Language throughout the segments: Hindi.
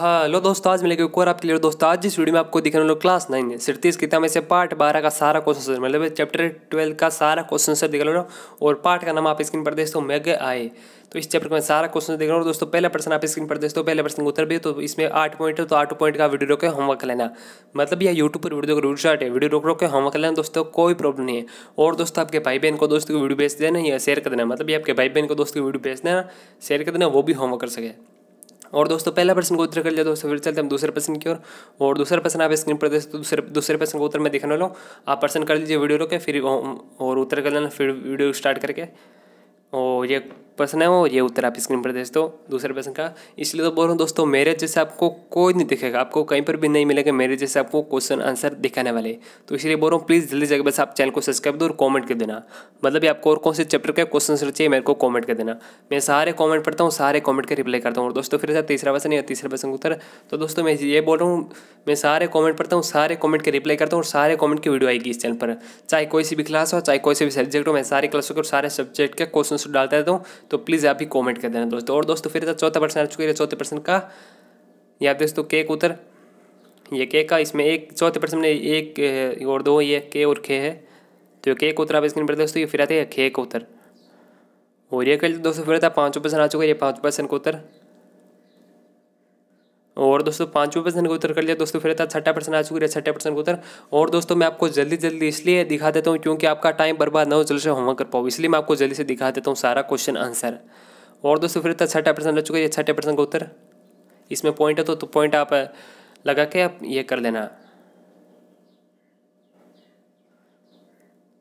हेलो हाँ, दोस्तों आज मिलेगी एक और आपके लिए दोस्तों आज जिस वीडियो में आपको दिखाने लो क्लास नाइन है सिरतीस किताब में से पार्ट बारह का सारा क्वेश्चन सर मतलब चैप्टर ट्वेल्व का सारा क्वेश्चन सर दिखा लो और पार्ट का नाम आप स्क्रीन पर हो मेग आए तो इस चैप्टर में सारा क्वेश्चन देख रहा हूँ दोस्तों पहला प्रश्न आप स्क्रीन पर हो पहले प्रश्न का उत्तर भी तो इसमें आठ पॉइंट है तो आठ पॉइंट का वीडियो रोके होमवर्क लेना मतलब यह यूट्यूब पर वीडियो रूट शॉट है वीडियो रोक रोके होमवर्क लेना दोस्तों कोई प्रॉब्लम नहीं है और दोस्तों आपके भाई बहन को दोस्तों की वीडियो भेज देना या शेयर कर देना मतलब ये आपके भाई बहन को दोस्तों की वीडियो भेज देना शेयर कर देना वो भी होमवर्क कर सके और दोस्तों पहला प्रश्न को उत्तर कर लिया दोस्तों फिर चलते हम दूसरे प्रश्न की ओर और, और दूसरा प्रश्न आप स्क्रीन पर दोस्तों दूसरे दूसरे प्रश्न का उत्तर मैं देखने वाला हूँ आप प्रश्न कर लीजिए वीडियो रोके फिर और उत्तर कर लेना फिर वीडियो स्टार्ट करके और ये प्रश्न है वो ये उत्तर आप स्क्रीन पर देख दो तो दूसरे प्रश्न का इसलिए तो बोल रहा हूँ दोस्तों मेरे जैसे आपको कोई नहीं दिखेगा आपको कहीं पर भी नहीं मिलेगा मेरे जैसे आपको क्वेश्चन आंसर दिखाने वाले तो इसलिए बोल रहा हूँ प्लीज़ जल्दी जगह बस आप चैनल को सब्सक्राइब दो और कॉमेंट कर देना मतलब ये आपको और कौन से चैप्टर का क्वेश्चन चाहिए मेरे को कॉमेंट कर देना मैं सारे कॉमेंट पढ़ता हूँ सारे कॉमेंट का रिप्लाई करता हूँ और दोस्तों फिर सर तीसरा प्रश्न या तीसरे प्रश्न का उत्तर तो दोस्तों मैं ये बोल रहा हूँ मैं सारे कमेंट पढ़ता हूँ सारे कमेंट के रिप्लाई करता हूँ और सारे कमेंट की वीडियो आएगी इस चैनल पर चाहे कोई सी भी क्लास हो चाहे कोई से भी सब्जेक्ट हो मैं सारे क्लासों के और सारे सब्जेक्ट के क्वेश्चन डालता रहता हूँ तो प्लीज़ आप ही कॉमेंट कर देना दोस्तों और दोस्तों फिर तो चौथा परसेंट आ चुके है चौथे परसेंट का या दोस्तों केक उतर ये केक का इसमें एक चौथे परसेंट में एक और दो ये के और खे है तो ये केक उतर आप स्क्रीन पर दोस्तों ये फिर आते हैं खेक उतर और ये कल दोस्तों फिर था पाँचों पर्सन आ चुका है ये पाँच परसेंट को उतर और दोस्तों पाँचवें प्रश्न को उत्तर कर लिया दोस्तों फिर था छठा प्रश्न आ चुका है छठे प्रश्न को उत्तर और दोस्तों मैं आपको जल्दी जल्दी इसलिए दिखा देता हूँ क्योंकि आपका टाइम बर्बाद ना हो जल्द से होमवर्क कर पाओ इसलिए मैं आपको जल्दी से दिखा देता हूँ सारा क्वेश्चन आंसर और दोस्तों फिर था छठा प्रश्न आ चुका है छठे प्रश्न का उत्तर इसमें पॉइंट है तो, तो पॉइंट आप लगा के आप ये कर लेना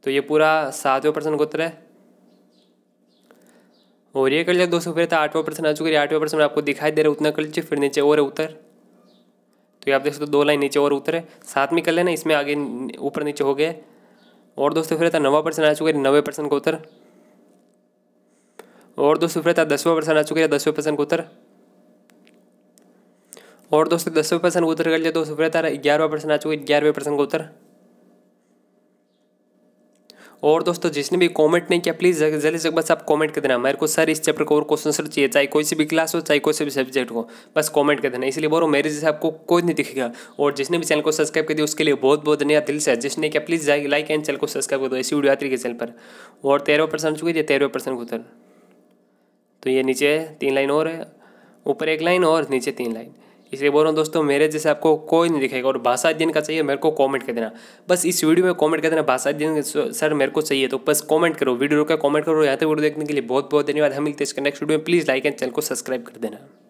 तो ये पूरा सातवें प्रश्न का उत्तर है और ये कर लिया दोस्तों फिर था आठवां प्रश्न आ चुका है आठवां प्रश्न आपको दिखाई दे रहा है उतना कर लीजिए फिर नीचे और उतर तो ये आप देख सकते हो दो लाइन नीचे और उतर है साथ में कर लेना इसमें आगे ऊपर नीचे हो गए और दोस्तों फिर था नवा प्रश्न आ चुका है नवे प्रश्न को उतर और दोस्तों फिर था दसवा प्रश्न आ चुका है दसवें प्रश्न को उतर और दोस्तों दसवें प्रश्न को उतर कर लिया दोस्तों फिर था ग्यारहवा प्रश्न आ चुका है ग्यारहवें प्रश्न को उतर और दोस्तों जिसने भी कमेंट नहीं किया प्लीज़ जल्दी से बस आप कमेंट कर देना मेरे को सर इस चैप्टर को और क्वेश्चन सर चाहिए चाहे कोई सी भी क्लास हो चाहे कोई से भी सब्जेक्ट हो बस कमेंट कर देना इसलिए बोलो मेरे जैसे आपको कोई नहीं दिखेगा और जिसने भी चैनल को सब्सक्राइब कर दिया उसके लिए बहुत बहुत धन्यवाद दिल से जिसने क्या प्लीज़ लाइक एंड चैनल को सब्सक्राइब कर दो ऐसी वीडियो आती है चैनल पर और तेरह परसेंट चुकी है तेरह परसेंट उतर तो ये नीचे तीन लाइन और है ऊपर एक लाइन और नीचे तीन लाइन इसलिए बोल रहा हूँ दोस्तों मेरे जैसे आपको कोई नहीं दिखेगा और भाषा अध्ययन का चाहिए मेरे को कमेंट कर देना बस इस वीडियो में कमेंट कर देना भाषा अध्ययन सर मेरे को चाहिए तो बस कमेंट करो वीडियो रोका कमेंट करो यहाँ तक वीडियो देखने के लिए बहुत बहुत धन्यवाद हम मिलते हैं इसके नेक्स्ट वीडियो में प्लीज़ लाइक एंड चैनल को सब्सक्राइब कर देना